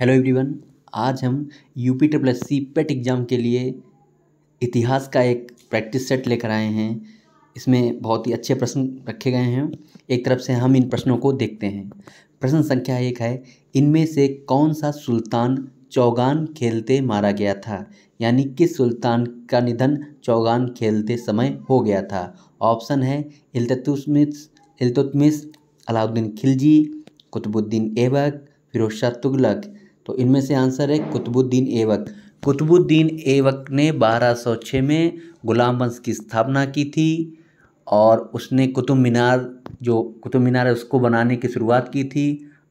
hello everyone आज हम U P triple C PET exam के लिए इतिहास का एक प्रैक्टिस सेट लेकर आए हैं इसमें बहुत ही अच्छे प्रश्न रखे गए हैं एक तरफ से हम इन प्रश्नों को देखते हैं प्रश्न संख्या एक है इनमें से कौन सा सुल्तान चौगान खेलते मारा गया था यानी किस सुल्तान का निधन चौगान खेलते समय हो गया था ऑप्शन है इल्तुतमिस इल्तुतमिस अलाउद्दीन खिलजी कुतुबुद्दीन एबक फिरोज शाह तुगलक तो इनमें से आंसर है कुतुबुद्दीन एवक कुतुबुद्दीन एवक ने 1206 में गुलाम वंश की स्थापना की थी और उसने कुतुब मीनार जो कुतुब मीनार है उसको बनाने की शुरुआत की थी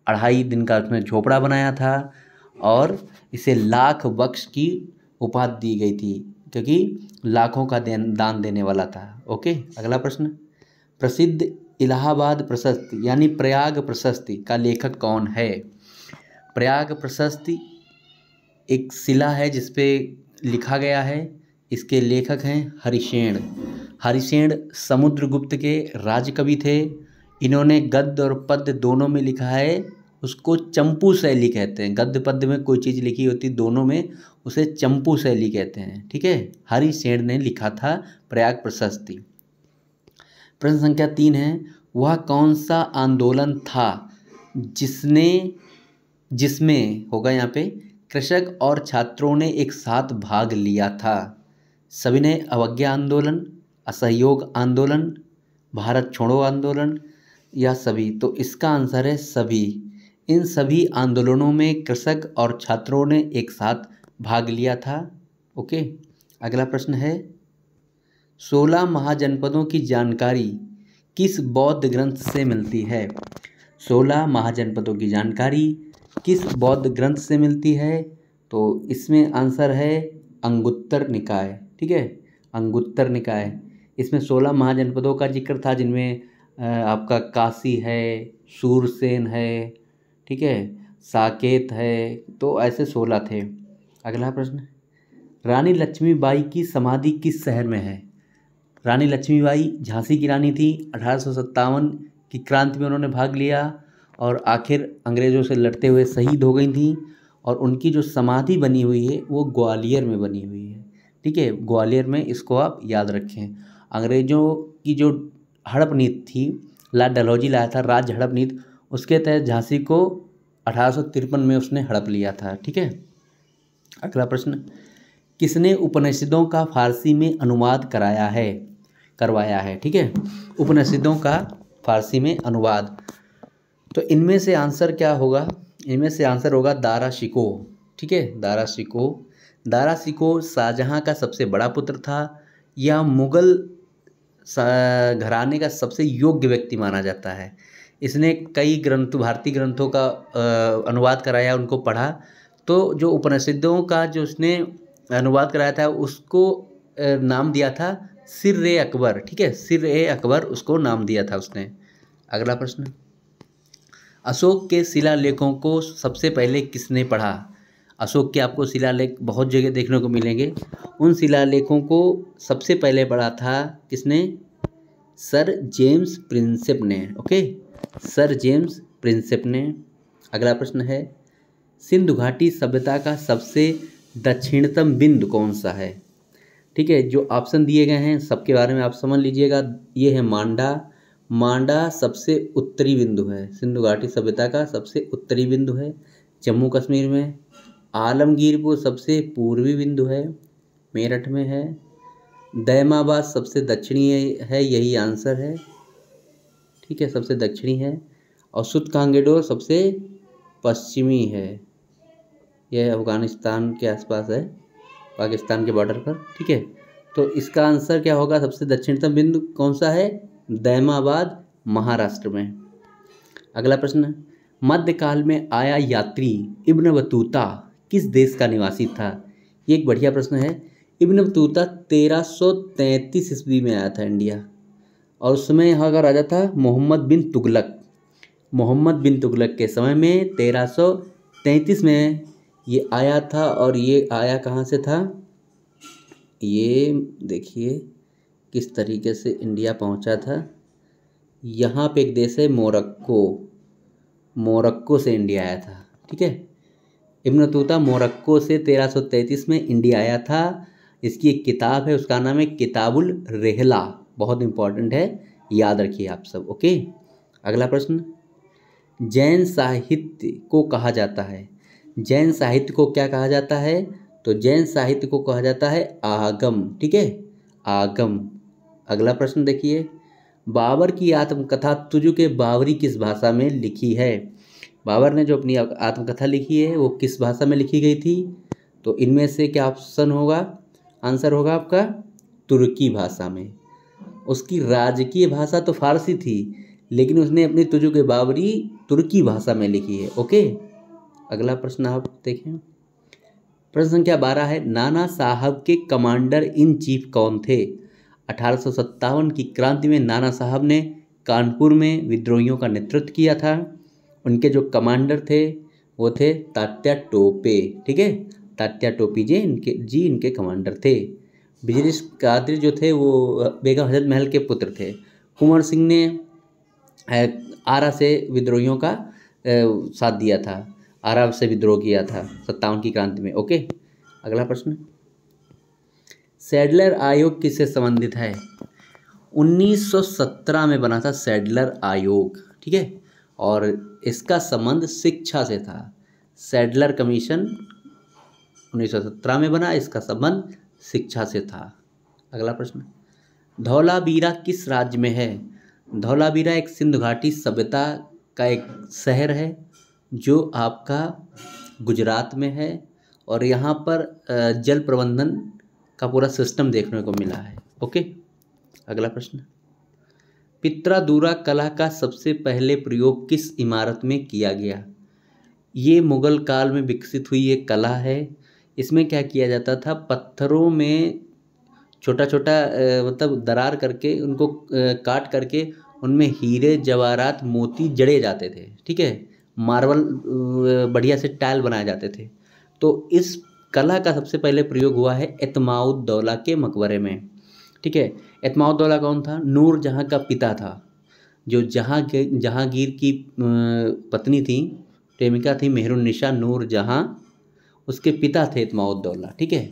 अढ़ाई दिन का उसने झोपड़ा बनाया था और इसे लाख बख्श की उपाधि दी गई थी क्योंकि लाखों का देन दान देने वाला था ओके अगला प्रश्न प्रसिद्ध इलाहाबाद प्रशस्ति यानी प्रयाग प्रशस्ति का लेखक कौन है प्रयाग प्रशस्ति एक शिला है जिसपे लिखा गया है इसके लेखक हैं हरिशेण हरिशेण समुद्रगुप्त के राजकवि थे इन्होंने गद्य और पद्य दोनों में लिखा है उसको चंपू शैली कहते हैं गद्य पद्य में कोई चीज़ लिखी होती दोनों में उसे चंपू शैली कहते हैं ठीक है हरि सेण ने लिखा था प्रयाग प्रशस्ति प्रश्न संख्या तीन है वह कौन सा आंदोलन था जिसने जिसमें होगा यहाँ पे कृषक और छात्रों ने एक साथ भाग लिया था सभी ने अवज्ञा आंदोलन असहयोग आंदोलन भारत छोड़ो आंदोलन या सभी तो इसका आंसर है सभी इन सभी आंदोलनों में कृषक और छात्रों ने एक साथ भाग लिया था ओके अगला प्रश्न है सोलह महाजनपदों की जानकारी किस बौद्ध ग्रंथ से मिलती है सोलह महाजनपदों की जानकारी किस बौद्ध ग्रंथ से मिलती है तो इसमें आंसर है अंगुत्तर निकाय ठीक है अंगुत्तर निकाय इसमें सोलह महाजनपदों का जिक्र था जिनमें आपका काशी है सूरसेन है ठीक है साकेत है तो ऐसे सोलह थे अगला प्रश्न रानी लक्ष्मीबाई की समाधि किस शहर में है रानी लक्ष्मीबाई झांसी की रानी थी अठारह की क्रांति में उन्होंने भाग लिया और आखिर अंग्रेज़ों से लड़ते हुए शहीद हो गई थी और उनकी जो समाधि बनी हुई है वो ग्वालियर में बनी हुई है ठीक है ग्वालियर में इसको आप याद रखें अंग्रेज़ों की जो हड़प नीति थी लाल डलहौजी लाया था राज हड़प नीत उसके तहत झांसी को अठारह में उसने हड़प लिया था ठीक है अगला प्रश्न किसने उपनिषदों का फारसी में अनुवाद कराया है करवाया है ठीक है उपनिषदों का फारसी में अनुवाद तो इनमें से आंसर क्या होगा इनमें से आंसर होगा दारा शिको ठीक है दारा शिको दारा शिको शाहजहाँ का सबसे बड़ा पुत्र था यह मुग़ल घराने का सबसे योग्य व्यक्ति माना जाता है इसने कई ग्रंथ भारतीय ग्रंथों का अनुवाद कराया उनको पढ़ा तो जो उपनिषदों का जो उसने अनुवाद कराया था उसको नाम दिया था सिर ए अकबर ठीक है सिर ए अकबर उसको नाम दिया था उसने अगला प्रश्न अशोक के शिलालेखों को सबसे पहले किसने पढ़ा अशोक के आपको शिलालेख बहुत जगह देखने को मिलेंगे उन शिलालेखों को सबसे पहले पढ़ा था किसने सर जेम्स प्रिंसेप ने ओके सर जेम्स प्रिंसेप ने अगला प्रश्न है सिंधु घाटी सभ्यता का सबसे दक्षिणतम बिंदु कौन सा है ठीक है जो ऑप्शन दिए गए हैं सबके बारे में आप समझ लीजिएगा ये है मांडा मांडा सबसे उत्तरी बिंदु है सिंधु घाटी सभ्यता का सबसे उत्तरी बिंदु है जम्मू कश्मीर में आलमगीरपुर सबसे पूर्वी बिंदु है मेरठ में है दैमाबाद सबसे दक्षिणी है यही आंसर है ठीक है सबसे दक्षिणी है और सुत कांगेडोर सबसे पश्चिमी है यह अफगानिस्तान के आसपास है पाकिस्तान के बॉर्डर पर ठीक है तो इसका आंसर क्या होगा सबसे दक्षिणतम बिंदु कौन सा है दैमाबाद महाराष्ट्र में अगला प्रश्न मध्यकाल में आया यात्री इब्न बतूता किस देश का निवासी था ये एक बढ़िया प्रश्न है इब्न बतूता 1333 ईस्वी में आया था इंडिया और उस समय यहाँ का राजा था मोहम्मद बिन तुगलक मोहम्मद बिन तुगलक के समय में 1333 में ये आया था और ये आया कहाँ से था ये देखिए किस तरीके से इंडिया पहुंचा था यहाँ पे एक देश है मोरक्को मोरक्को से इंडिया आया था ठीक है इब्न तूता मोरक्को से 1333 में इंडिया आया था इसकी एक किताब है उसका नाम है किताबुल रेहला बहुत इंपॉर्टेंट है याद रखिए आप सब ओके अगला प्रश्न जैन साहित्य को कहा जाता है जैन साहित्य को क्या कहा जाता है तो जैन साहित्य को कहा जाता है आगम ठीक है आगम अगला प्रश्न देखिए बाबर की आत्मकथा तुजु के बावरी किस भाषा में लिखी है बाबर ने जो अपनी आत्मकथा लिखी है वो किस भाषा में लिखी गई थी तो इनमें से क्या ऑप्शन होगा आंसर होगा आपका तुर्की भाषा में उसकी राजकीय भाषा तो फारसी थी लेकिन उसने अपनी तुजु के बावरी तुर्की भाषा में लिखी है ओके अगला प्रश्न आप देखें प्रश्न संख्या बारह है नाना साहब के कमांडर इन चीफ कौन थे अठारह की क्रांति में नाना साहब ने कानपुर में विद्रोहियों का नेतृत्व किया था उनके जो कमांडर थे वो थे तात्या टोपे ठीक है तात्या टोपी जी इनके जी इनके कमांडर थे बिजरिश कादिर जो थे वो बेगम हजरत महल के पुत्र थे कुंवर सिंह ने आरा से विद्रोहियों का साथ दिया था आरा से विद्रोह किया था सत्तावन की क्रांति में ओके अगला प्रश्न सैडलर आयोग किससे संबंधित है 1917 में बना था सैडलर आयोग ठीक है और इसका संबंध शिक्षा से था सैडलर कमीशन 1917 में बना इसका संबंध शिक्षा से था अगला प्रश्न धौलाबीरा किस राज्य में है धौलाबीरा एक सिंधु घाटी सभ्यता का एक शहर है जो आपका गुजरात में है और यहाँ पर जल प्रबंधन का पूरा सिस्टम देखने को मिला है ओके अगला प्रश्न पित्रादूरा कला का सबसे पहले प्रयोग किस इमारत में किया गया ये मुग़ल काल में विकसित हुई एक कला है इसमें क्या किया जाता था पत्थरों में छोटा छोटा मतलब दरार करके उनको काट करके उनमें हीरे जवाहरात मोती जड़े जाते थे ठीक है मार्बल बढ़िया से टाइल बनाए जाते थे तो इस कला का सबसे पहले प्रयोग हुआ है एतमाउद्दौला के मकबरे में ठीक है एतमाउद्दौला कौन था नूर जहाँ का पिता था जो जहाँ के जहाँगीर की पत्नी थी प्रेमिका थी मेहरुन्निशा नूर जहाँ उसके पिता थे इतमाउद्दौला ठीक है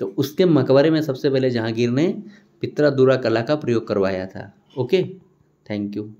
तो उसके मकबरे में सबसे पहले जहाँगीर ने पित्रा दुरा कला का प्रयोग करवाया था ओके थैंक यू